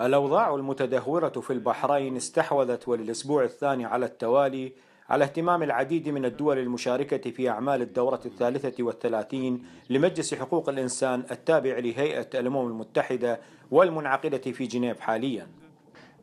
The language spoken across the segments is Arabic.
الأوضاع المتدهورة في البحرين استحوذت وللأسبوع الثاني على التوالي على اهتمام العديد من الدول المشاركة في أعمال الدورة الثالثة والثلاثين لمجلس حقوق الإنسان التابع لهيئة الأمم المتحدة والمنعقدة في جنيف حالياً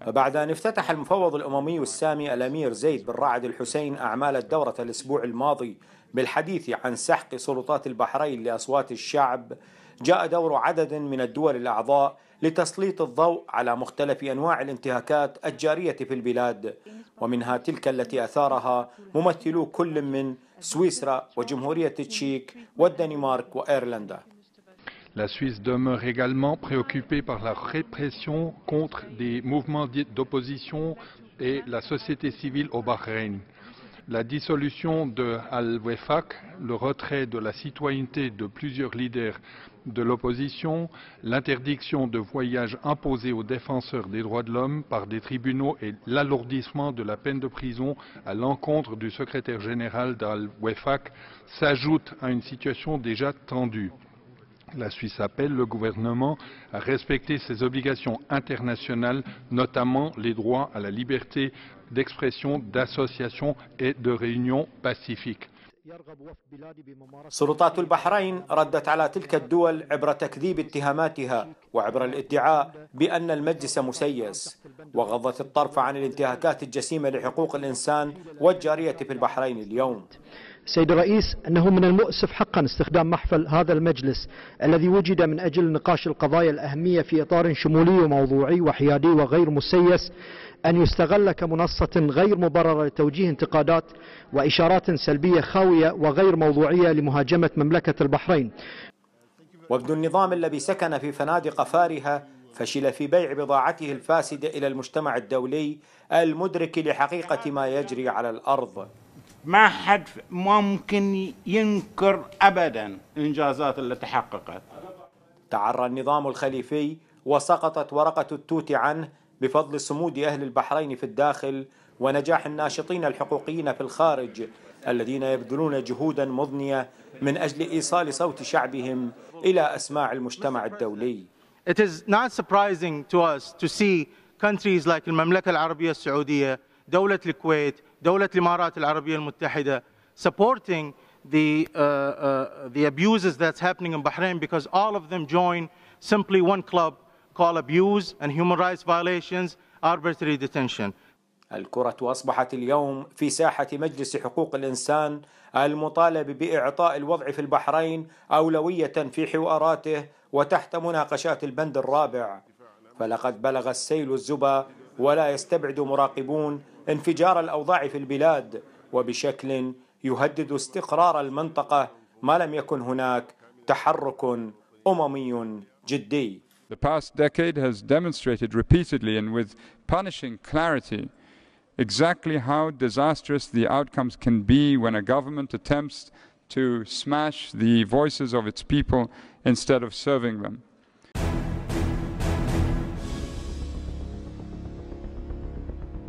بعد أن افتتح المفوض الأممي السامي الأمير زيد بن رعد الحسين أعمال الدورة الأسبوع الماضي بالحديث عن سحق سلطات البحرين لأصوات الشعب جاء دور عدد من الدول الأعضاء لتسليط الضوء على مختلف أنواع الانتهاكات الجارية في البلاد ومنها تلك التي أثارها ممثلو كل من سويسرا وجمهورية التشيك والدنمارك وإيرلندا La Suisse demeure également préoccupée par la répression contre des mouvements d'opposition et la société civile au Bahreïn. La dissolution de Al-Wefaq, le retrait de la citoyenneté de plusieurs leaders de l'opposition, l'interdiction de voyages imposée aux défenseurs des droits de l'homme par des tribunaux et l'alourdissement de la peine de prison à l'encontre du secrétaire général d'Al-Wefaq s'ajoutent à une situation déjà tendue. La Suisse appelle le gouvernement à respecter ses obligations internationales, notamment les droits à la liberté d'expression, d'association et de réunion pacifique. سلطات البحرين ردت على تلك الدول عبر تكذيب اتهاماتها وعبر الادعاء بان المجلس مسيس وغضت الطرف عن الانتهاكات الجسيمه لحقوق الانسان والجاريه في البحرين اليوم سيد الرئيس أنه من المؤسف حقا استخدام محفل هذا المجلس الذي وجد من أجل نقاش القضايا الأهمية في إطار شمولي وموضوعي وحيادي وغير مسيس أن يستغل كمنصة غير مبررة لتوجيه انتقادات وإشارات سلبية خاوية وغير موضوعية لمهاجمة مملكة البحرين وفد النظام الذي سكن في فنادق فارهة فشل في بيع بضاعته الفاسدة إلى المجتمع الدولي المدرك لحقيقة ما يجري على الأرض ما حد ممكن ينكر أبدا الإنجازات التي تحققت تعرى النظام الخليفي وسقطت ورقة التوت عنه بفضل صمود أهل البحرين في الداخل ونجاح الناشطين الحقوقيين في الخارج الذين يبذلون جهودا مضنية من أجل إيصال صوت شعبهم إلى أسماع المجتمع الدولي. It is not surprising to us to see countries like المملكة العربية السعودية دولة الكويت دولة الإمارات العربية المتحدة supporting the, uh, uh, the abuses that's happening in Bahrain because all of them join simply one club call abuse and human rights violations arbitrary detention. الكرة أصبحت اليوم في ساحة مجلس حقوق الإنسان المطالب بإعطاء الوضع في البحرين أولوية في حواراته وتحت مناقشات البند الرابع فلقد بلغ السيل الزبا ولا يستبعد مراقبون انفجار الأوضاع في البلاد وبشكل يهدد استقرار المنطقة ما لم يكن هناك تحرك أممي جدي The past decade has demonstrated repeatedly and with punishing clarity exactly how disastrous the outcomes can be when a government attempts to smash the voices of its people instead of serving them.